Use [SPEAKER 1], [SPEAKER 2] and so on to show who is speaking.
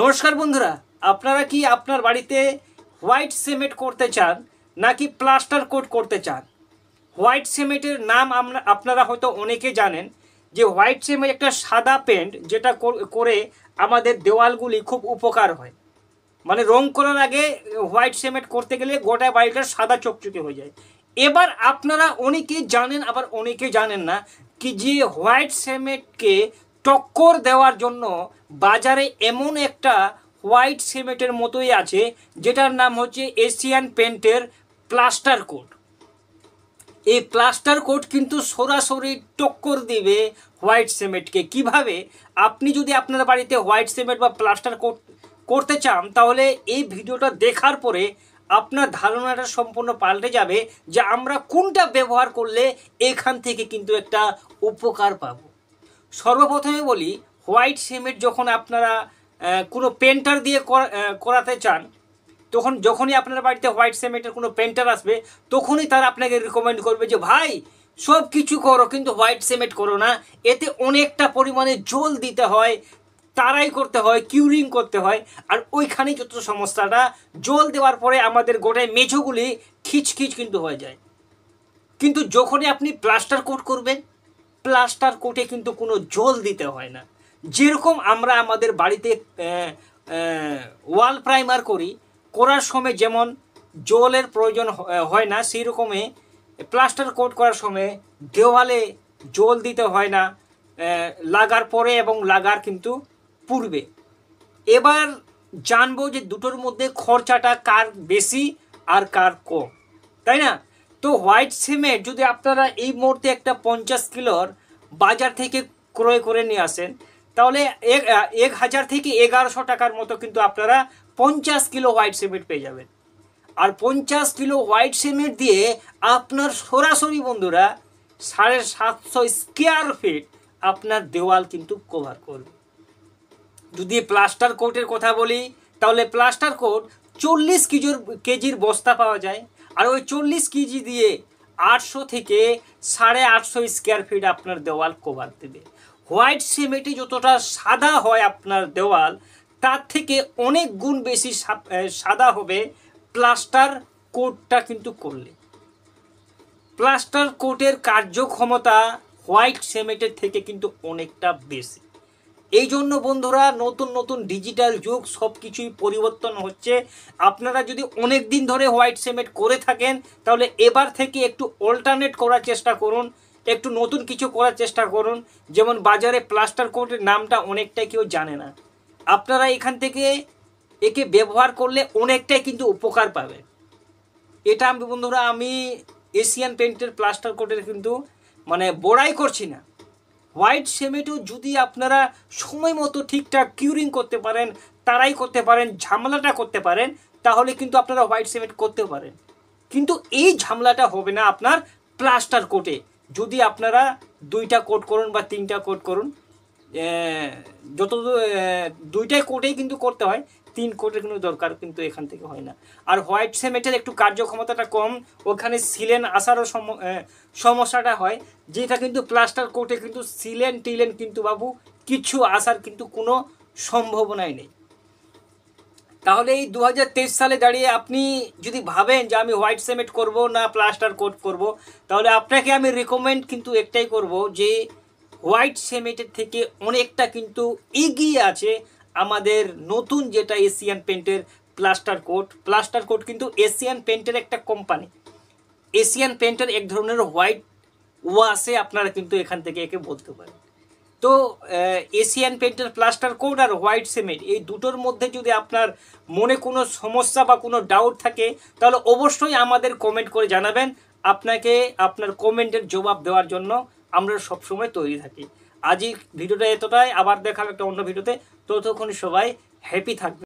[SPEAKER 1] নমস্কার বন্ধুরা আপনারা কি আপনার বাড়িতে হোয়াইট সিমেন্ট করতে চান নাকি প্লাস্টার কোট করতে চান হোয়াইট সিমেন্টের নাম আমরা আপনারা হয়তো অনেকে জানেন যে হোয়াইট সিমেন্ট একটা সাদা পেন্ট যেটা করে আমাদের দেওয়ালগুলি খুব উপকার হয় মানে রং করার আগে হোয়াইট সিমেন্ট করতে গেলে গোটা বাড়িটা সাদা চকচকে হয়ে যায় এবার আপনারা অনেকেই জানেন আবার অনেকে জানেন না কি যে হোয়াইট সিমেন্টকে টক্কর দেওয়ার জন্য বাজারে এমন একটা হোয়াইট সিমেন্টের মতোই আছে যেটার নাম হচ্ছে এশিয়ান পেন্টের প্লাস্টার কোট এই প্লাস্টার কোট কিন্তু সরাসরি টক্কর দিবে হোয়াইট সিমেন্টকে কিভাবে আপনি যদি আপনার বাড়িতে হোয়াইট সিমেন্ট বা প্লাস্টার কোট করতে চান তাহলে এই ভিডিওটা দেখার পরে আপনার ধারণাটা সম্পূর্ণ পাল্টে যাবে যে আমরা কোনটা ব্যবহার করলে এখান থেকে কিন্তু একটা উপকার পাবো সর্বপ্রথমে বলি হোয়াইট সিমেন্ট যখন আপনারা কোনো পেন্টার দিয়ে করাতে চান তখন যখনই আপনার বাড়িতে হোয়াইট সিমেন্টের কোনো পেন্টার আসবে তখনই তারা আপনাকে রিকমেন্ড করবে যে ভাই সব কিছু করো কিন্তু হোয়াইট সিমেন্ট করো না এতে অনেকটা পরিমাণে জল দিতে হয় তারাই করতে হয় কিউরিং করতে হয় আর ওইখানেই যত সমস্যাটা জল দেওয়ার পরে আমাদের গোটায় মেঝোগুলি খিচখিচ কিন্তু হয়ে যায় কিন্তু যখনই আপনি প্লাস্টার কোট করবেন প্লাস্টার কোটে কিন্তু কোনো জল দিতে হয় না যেরকম আমরা আমাদের বাড়িতে ওয়াল প্রাইমার করি করার সময় যেমন জলের প্রয়োজন হয় না সেই রকমে প্লাস্টার কোট করার সময় দেওয়ালে জল দিতে হয় না লাগার পরে এবং লাগার কিন্তু পূর্বে এবার জানবো যে দুটোর মধ্যে খরচাটা কার বেশি আর কার কম তাই না তো হোয়াইট সিমেন্ট যদি আপনারা এই মুহূর্তে একটা পঞ্চাশ কিলোর বাজার থেকে ক্রয় করে নিয়ে আসেন তাহলে এক এক হাজার থেকে এগারোশো টাকার মতো কিন্তু আপনারা পঞ্চাশ কিলো হোয়াইট সিমেন্ট পেয়ে যাবেন আর পঞ্চাশ কিলো হোয়াইট সিমেন্ট দিয়ে আপনার সরাসরি বন্ধুরা সাড়ে সাতশো স্কোয়ার ফিট আপনার দেওয়াল কিন্তু কভার করবে যদি প্লাস্টার কোটের কথা বলি তাহলে প্লাস্টার কোট চল্লিশ কেজির কেজির বস্তা পাওয়া যায় আর ওই চল্লিশ কেজি দিয়ে আটশো থেকে সাড়ে আটশো স্কোয়ার ফিট আপনার দেওয়াল কভার দেবে হোয়াইট সিমেন্টে যতটা সাদা হয় আপনার দেওয়াল তার থেকে অনেক গুণ বেশি সাদা হবে প্লাস্টার কোটটা কিন্তু করলে প্লাস্টার কোটের কার্যক্ষমতা হোয়াইট সিমেন্টের থেকে কিন্তু অনেকটা বেশি এই জন্য বন্ধুরা নতুন নতুন ডিজিটাল যুগ সব কিছুই পরিবর্তন হচ্ছে আপনারা যদি অনেক দিন ধরে হোয়াইট সিমেন্ট করে থাকেন তাহলে এবার থেকে একটু অল্টারনেট করার চেষ্টা করুন একটু নতুন কিছু করার চেষ্টা করুন যেমন বাজারে প্লাস্টার কোটের নামটা অনেকটাই কেউ জানে না আপনারা এখান থেকে একে ব্যবহার করলে অনেকটাই কিন্তু উপকার পাবে এটা আমি বন্ধুরা আমি এশিয়ান পেন্টের প্লাস্টার কোটের কিন্তু মানে বড়াই করছি না হোয়াইট সেমেটো যদি আপনারা সময় মতো ঠিকঠাক কিউরিং করতে পারেন তারাই করতে পারেন ঝামেলাটা করতে পারেন তাহলে কিন্তু আপনারা হোয়াইট সিমেন্ট করতে পারেন কিন্তু এই ঝামেলাটা হবে না আপনার প্লাস্টার কোটে যদি আপনারা দুইটা কোট করুন বা তিনটা কোট করুন যত দুইটাই কোটেই কিন্তু করতে হয় তিন কোটের কিন্তু দরকার কিন্তু এখান থেকে হয় না আর হোয়াইট সিমেন্টের একটু কার্যক্ষমতাটা কম ওখানে সিলেন আসারও সমস্যাটা হয় যেটা কিন্তু প্লাস্টার কোটে কিন্তু সিলেন টিলেন কিন্তু বাবু কিছু আসার কিন্তু কোনো সম্ভাবনাই নেই তাহলে এই দু সালে দাঁড়িয়ে আপনি যদি ভাবেন যে আমি হোয়াইট সিমেন্ট করব না প্লাস্টার কোট করব তাহলে আপনাকে আমি রেকমেন্ড কিন্তু একটাই করব যে হোয়াইট সিমেন্টের থেকে অনেকটা কিন্তু এগিয়ে আছে আমাদের নতুন যেটা এশিয়ান পেন্টের প্লাস্টার কোট প্লাস্টার কোট কিন্তু এশিয়ান পেন্টের একটা কোম্পানি এশিয়ান পেন্টের এক ধরনের হোয়াইট ওয়াশে আপনারা কিন্তু এখান থেকে একে বলতে পারেন তো এশিয়ান পেন্টের প্লাস্টার কোড আর হোয়াইট সিমেন্ট এই দুটোর মধ্যে যদি আপনার মনে কোনো সমস্যা বা কোনো ডাউট থাকে তাহলে অবশ্যই আমাদের কমেন্ট করে জানাবেন আপনাকে আপনার কমেন্টের জবাব দেওয়ার জন্য আমরা সবসময় তৈরি থাকি আজই ভিডিওটা এতটাই আবার দেখাবো একটা অন্য ভিডিওতে ততক্ষণ সবাই হ্যাপি থাকবে